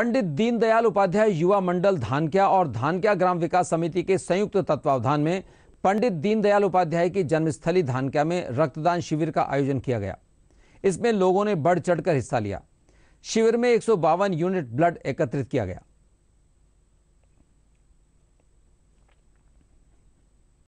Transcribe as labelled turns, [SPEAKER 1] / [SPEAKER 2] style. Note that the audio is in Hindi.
[SPEAKER 1] पंडित दीनदयाल उपाध्याय युवा मंडल धानक्या और धानक्या ग्राम विकास समिति के संयुक्त तत्वावधान में पंडित दीनदयाल उपाध्याय की जन्मस्थली धानक्या में रक्तदान शिविर का आयोजन किया गया इसमें लोगों ने बढ़ चढ़कर हिस्सा लिया शिविर में एक यूनिट ब्लड एकत्रित किया गया